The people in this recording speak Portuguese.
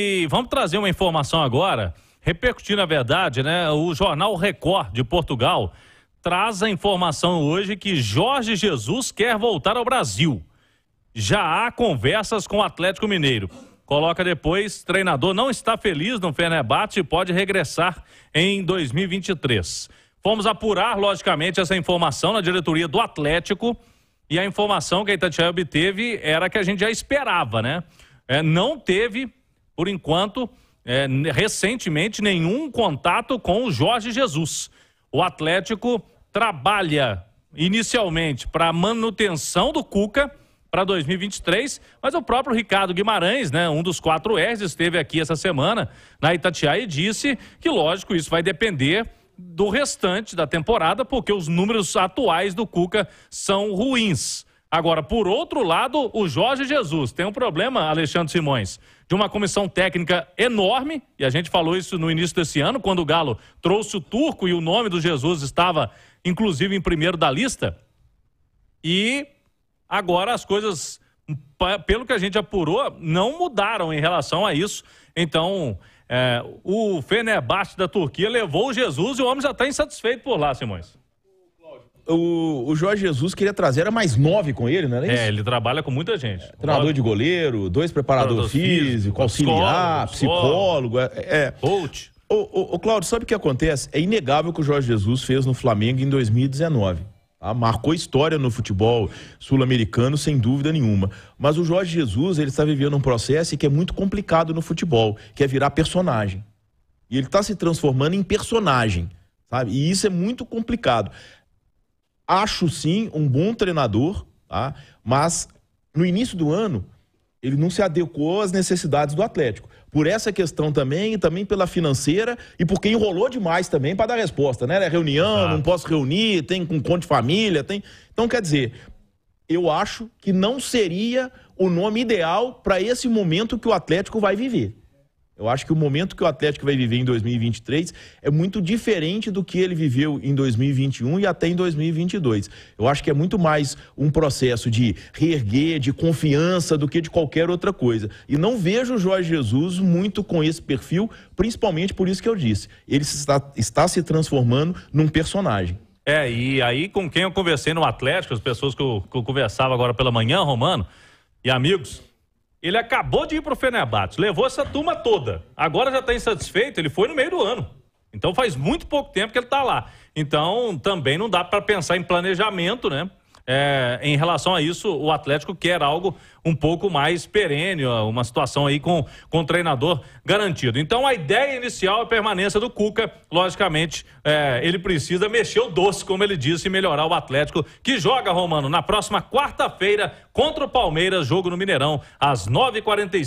E vamos trazer uma informação agora, repercutir na verdade, né? O jornal Record de Portugal traz a informação hoje que Jorge Jesus quer voltar ao Brasil. Já há conversas com o Atlético Mineiro. Coloca depois, treinador não está feliz no Fenerbahçe e pode regressar em 2023. Fomos apurar, logicamente, essa informação na diretoria do Atlético e a informação que a Itatiaia obteve era que a gente já esperava, né? É, não teve por enquanto, é, recentemente, nenhum contato com o Jorge Jesus. O Atlético trabalha inicialmente para a manutenção do Cuca para 2023, mas o próprio Ricardo Guimarães, né, um dos quatro R's, esteve aqui essa semana na Itatiaia e disse que, lógico, isso vai depender do restante da temporada, porque os números atuais do Cuca são ruins. Agora, por outro lado, o Jorge Jesus tem um problema, Alexandre Simões, de uma comissão técnica enorme, e a gente falou isso no início desse ano, quando o Galo trouxe o turco e o nome do Jesus estava, inclusive, em primeiro da lista. E agora as coisas, pelo que a gente apurou, não mudaram em relação a isso. Então, é, o Fenerbahçe da Turquia levou o Jesus e o homem já está insatisfeito por lá, Simões o, o Jorge Jesus queria trazer, era mais nove com ele, não era é, isso? É, ele trabalha com muita gente. É, treinador de goleiro, dois preparadores físicos, auxiliar, psicólogo. É, é, coach. Ô, ô, Claudio, sabe o que acontece? É inegável o que o Jorge Jesus fez no Flamengo em 2019. Tá? Marcou história no futebol sul-americano, sem dúvida nenhuma. Mas o Jorge Jesus ele está vivendo um processo que é muito complicado no futebol, que é virar personagem. E ele está se transformando em personagem. Sabe? E isso é muito complicado. Acho sim um bom treinador, tá? mas no início do ano ele não se adequou às necessidades do Atlético. Por essa questão também, e também pela financeira, e porque enrolou demais também para dar resposta, né? Era é reunião, Exato. não posso reunir, tem com um de família, tem. Então, quer dizer, eu acho que não seria o nome ideal para esse momento que o Atlético vai viver. Eu acho que o momento que o Atlético vai viver em 2023 é muito diferente do que ele viveu em 2021 e até em 2022. Eu acho que é muito mais um processo de reerguer, de confiança, do que de qualquer outra coisa. E não vejo o Jorge Jesus muito com esse perfil, principalmente por isso que eu disse. Ele está, está se transformando num personagem. É, e aí com quem eu conversei no Atlético, as pessoas que eu, que eu conversava agora pela manhã, Romano, e amigos, ele acabou de ir para o Fenerbahçe, levou essa turma toda. Agora já está insatisfeito, ele foi no meio do ano. Então faz muito pouco tempo que ele está lá. Então também não dá para pensar em planejamento, né? é, em relação a isso, o Atlético quer algo um pouco mais perene, uma situação aí com, com o treinador garantido. Então a ideia inicial é a permanência do Cuca. Logicamente, é, ele precisa mexer o doce, como ele disse, e melhorar o Atlético, que joga, Romano, na próxima quarta-feira contra o Palmeiras, jogo no Mineirão, às 9h45.